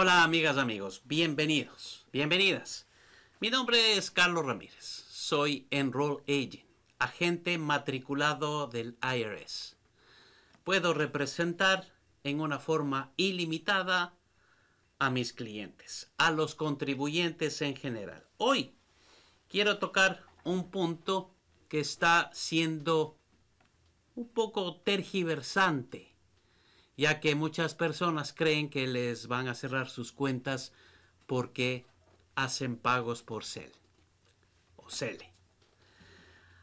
Hola amigas, amigos, bienvenidos, bienvenidas. Mi nombre es Carlos Ramírez, soy Enroll Agent, agente matriculado del IRS. Puedo representar en una forma ilimitada a mis clientes, a los contribuyentes en general. Hoy quiero tocar un punto que está siendo un poco tergiversante ya que muchas personas creen que les van a cerrar sus cuentas porque hacen pagos por CEL o CELE.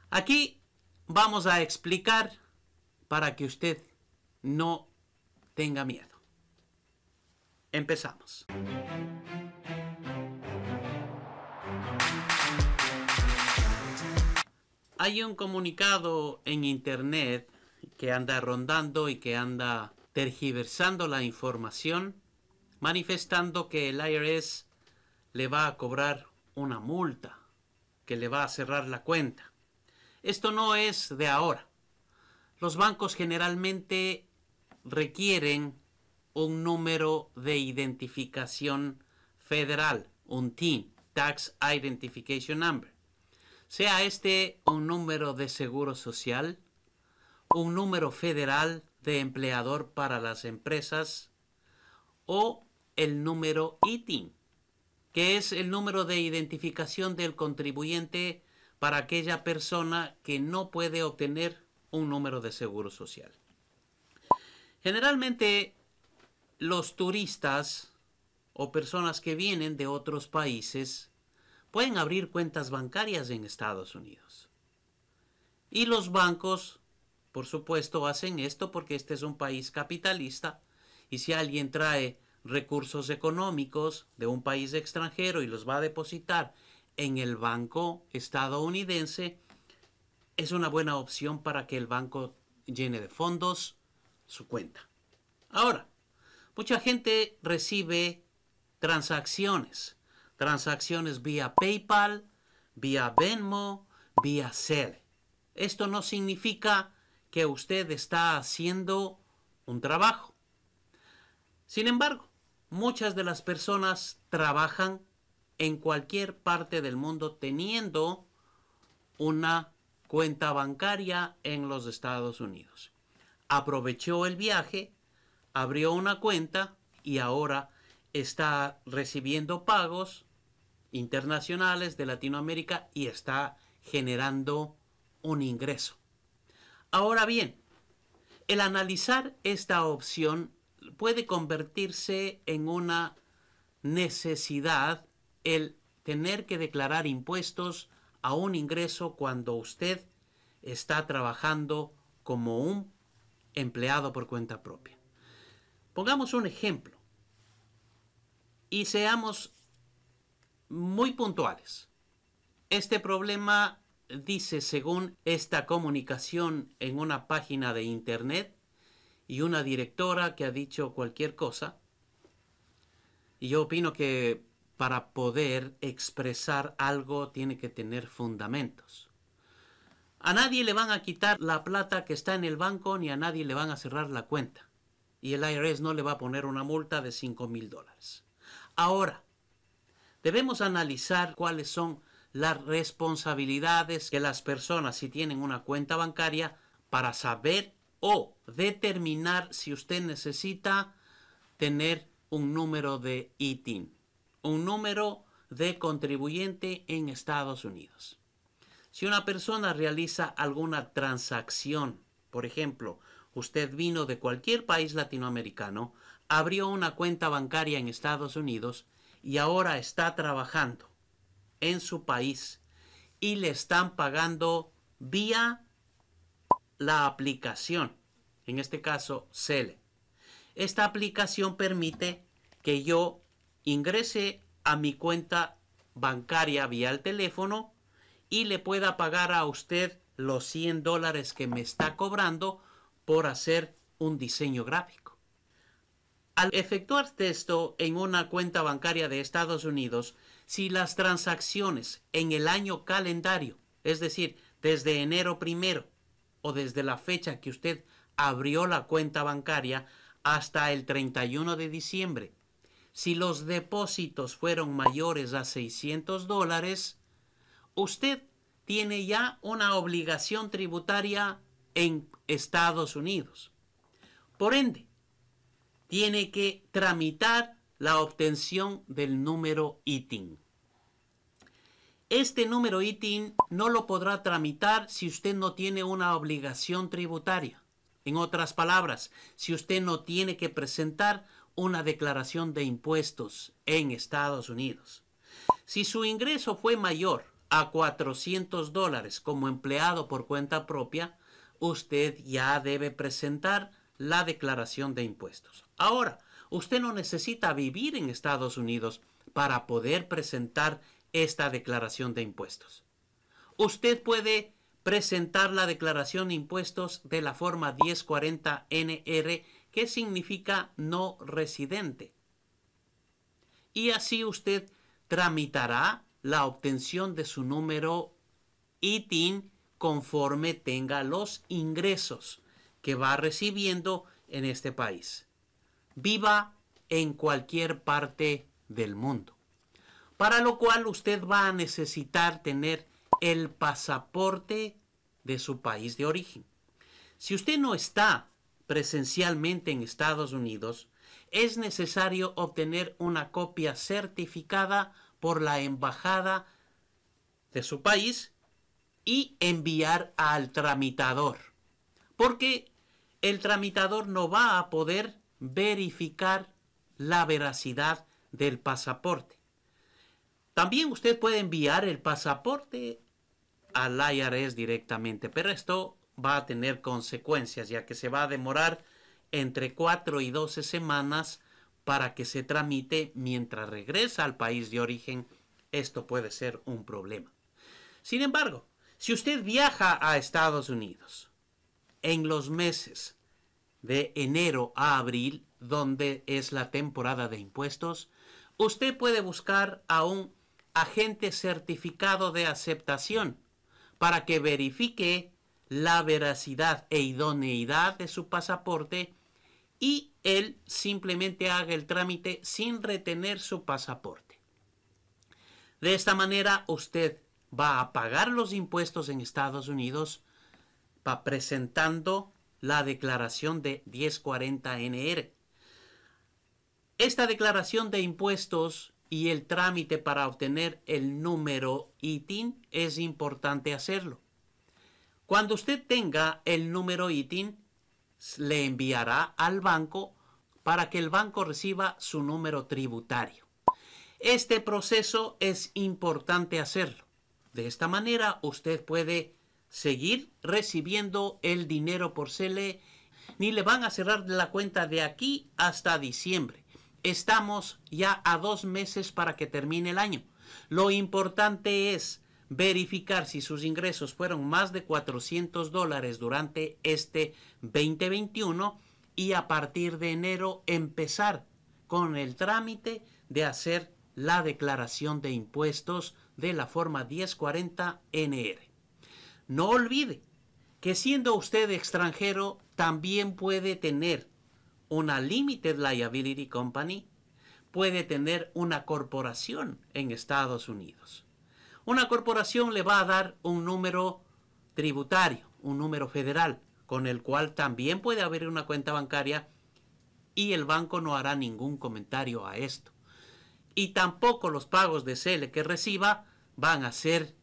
Aquí vamos a explicar para que usted no tenga miedo. Empezamos. Hay un comunicado en internet que anda rondando y que anda tergiversando la información, manifestando que el IRS le va a cobrar una multa, que le va a cerrar la cuenta. Esto no es de ahora. Los bancos generalmente requieren un número de identificación federal, un TIN, Tax Identification Number. Sea este un número de seguro social, un número federal de empleador para las empresas o el número ITIN, que es el número de identificación del contribuyente para aquella persona que no puede obtener un número de seguro social. Generalmente los turistas o personas que vienen de otros países pueden abrir cuentas bancarias en Estados Unidos. Y los bancos por supuesto, hacen esto porque este es un país capitalista y si alguien trae recursos económicos de un país extranjero y los va a depositar en el banco estadounidense, es una buena opción para que el banco llene de fondos su cuenta. Ahora, mucha gente recibe transacciones, transacciones vía PayPal, vía Venmo, vía Zelle. Esto no significa que usted está haciendo un trabajo. Sin embargo, muchas de las personas trabajan en cualquier parte del mundo teniendo una cuenta bancaria en los Estados Unidos. Aprovechó el viaje, abrió una cuenta y ahora está recibiendo pagos internacionales de Latinoamérica y está generando un ingreso. Ahora bien, el analizar esta opción puede convertirse en una necesidad el tener que declarar impuestos a un ingreso cuando usted está trabajando como un empleado por cuenta propia. Pongamos un ejemplo y seamos muy puntuales. Este problema dice según esta comunicación en una página de internet y una directora que ha dicho cualquier cosa. Y yo opino que para poder expresar algo tiene que tener fundamentos. A nadie le van a quitar la plata que está en el banco ni a nadie le van a cerrar la cuenta. Y el IRS no le va a poner una multa de 5 mil dólares. Ahora, debemos analizar cuáles son las responsabilidades que las personas si tienen una cuenta bancaria para saber o determinar si usted necesita tener un número de ITIN, un número de contribuyente en Estados Unidos. Si una persona realiza alguna transacción, por ejemplo, usted vino de cualquier país latinoamericano, abrió una cuenta bancaria en Estados Unidos y ahora está trabajando en su país y le están pagando vía la aplicación, en este caso Cele. Esta aplicación permite que yo ingrese a mi cuenta bancaria vía el teléfono y le pueda pagar a usted los 100 dólares que me está cobrando por hacer un diseño gráfico. Al efectuar esto en una cuenta bancaria de Estados Unidos, si las transacciones en el año calendario, es decir, desde enero primero o desde la fecha que usted abrió la cuenta bancaria hasta el 31 de diciembre, si los depósitos fueron mayores a 600 dólares, usted tiene ya una obligación tributaria en Estados Unidos. Por ende, tiene que tramitar la obtención del número ITIN. Este número ITIN no lo podrá tramitar si usted no tiene una obligación tributaria. En otras palabras, si usted no tiene que presentar una declaración de impuestos en Estados Unidos. Si su ingreso fue mayor a 400 dólares como empleado por cuenta propia, usted ya debe presentar la declaración de impuestos. Ahora, Usted no necesita vivir en Estados Unidos para poder presentar esta declaración de impuestos. Usted puede presentar la declaración de impuestos de la forma 1040NR, que significa no residente. Y así usted tramitará la obtención de su número ITIN conforme tenga los ingresos que va recibiendo en este país viva en cualquier parte del mundo. Para lo cual usted va a necesitar tener el pasaporte de su país de origen. Si usted no está presencialmente en Estados Unidos, es necesario obtener una copia certificada por la embajada de su país y enviar al tramitador. Porque el tramitador no va a poder verificar la veracidad del pasaporte. También usted puede enviar el pasaporte al IRS directamente, pero esto va a tener consecuencias, ya que se va a demorar entre 4 y 12 semanas para que se tramite mientras regresa al país de origen. Esto puede ser un problema. Sin embargo, si usted viaja a Estados Unidos en los meses de enero a abril, donde es la temporada de impuestos, usted puede buscar a un agente certificado de aceptación para que verifique la veracidad e idoneidad de su pasaporte y él simplemente haga el trámite sin retener su pasaporte. De esta manera usted va a pagar los impuestos en Estados Unidos va presentando la declaración de 1040NR. Esta declaración de impuestos y el trámite para obtener el número ITIN es importante hacerlo. Cuando usted tenga el número ITIN, le enviará al banco para que el banco reciba su número tributario. Este proceso es importante hacerlo. De esta manera usted puede seguir recibiendo el dinero por Cele, ni le van a cerrar la cuenta de aquí hasta diciembre. Estamos ya a dos meses para que termine el año. Lo importante es verificar si sus ingresos fueron más de 400 dólares durante este 2021 y a partir de enero empezar con el trámite de hacer la declaración de impuestos de la forma 1040 NR. No olvide que siendo usted extranjero también puede tener una Limited Liability Company, puede tener una corporación en Estados Unidos. Una corporación le va a dar un número tributario, un número federal, con el cual también puede haber una cuenta bancaria y el banco no hará ningún comentario a esto. Y tampoco los pagos de CL que reciba van a ser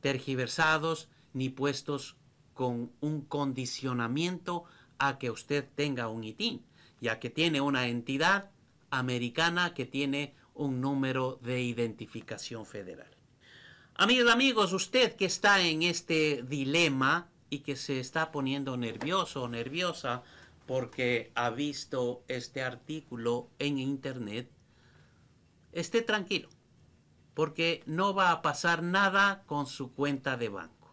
tergiversados ni puestos con un condicionamiento a que usted tenga un ITIN, ya que tiene una entidad americana que tiene un número de identificación federal. Amigos, amigos, usted que está en este dilema y que se está poniendo nervioso o nerviosa porque ha visto este artículo en internet, esté tranquilo, porque no va a pasar nada con su cuenta de banco.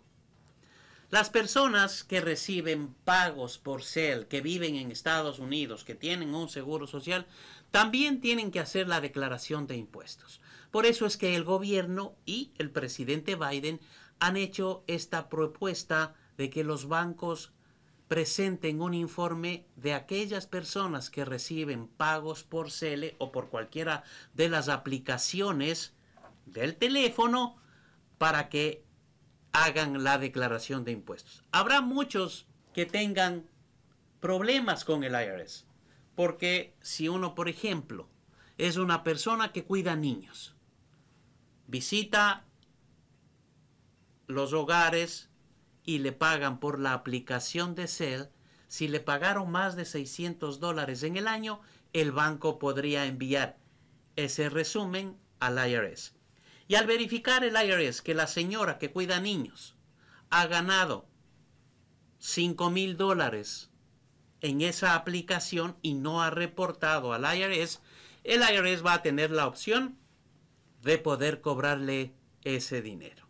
Las personas que reciben pagos por CEL, que viven en Estados Unidos, que tienen un seguro social, también tienen que hacer la declaración de impuestos. Por eso es que el gobierno y el presidente Biden han hecho esta propuesta de que los bancos presenten un informe de aquellas personas que reciben pagos por CEL o por cualquiera de las aplicaciones del teléfono para que hagan la declaración de impuestos. Habrá muchos que tengan problemas con el IRS, porque si uno, por ejemplo, es una persona que cuida niños, visita los hogares y le pagan por la aplicación de CEL, si le pagaron más de 600 dólares en el año, el banco podría enviar ese resumen al IRS. Y al verificar el IRS que la señora que cuida niños ha ganado 5 mil dólares en esa aplicación y no ha reportado al IRS, el IRS va a tener la opción de poder cobrarle ese dinero.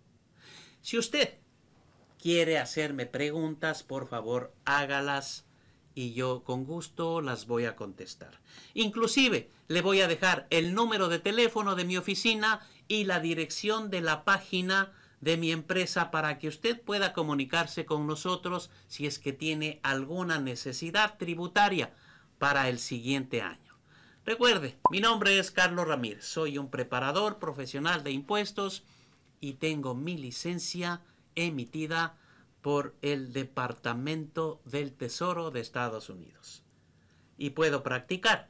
Si usted quiere hacerme preguntas, por favor hágalas y yo con gusto las voy a contestar. Inclusive le voy a dejar el número de teléfono de mi oficina y la dirección de la página de mi empresa para que usted pueda comunicarse con nosotros si es que tiene alguna necesidad tributaria para el siguiente año. Recuerde, mi nombre es Carlos Ramírez, soy un preparador profesional de impuestos y tengo mi licencia emitida por el Departamento del Tesoro de Estados Unidos. Y puedo practicar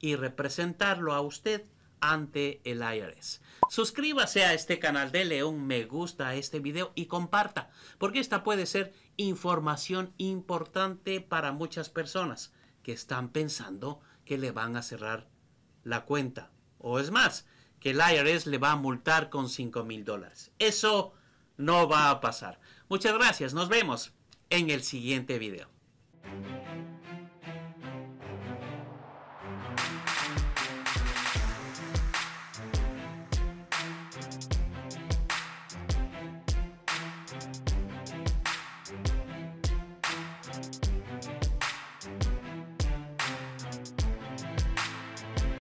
y representarlo a usted ante el IRS. Suscríbase a este canal, de León, me gusta este video y comparta, porque esta puede ser información importante para muchas personas que están pensando que le van a cerrar la cuenta. O es más, que el IRS le va a multar con 5 mil dólares. Eso no va a pasar. Muchas gracias, nos vemos en el siguiente video.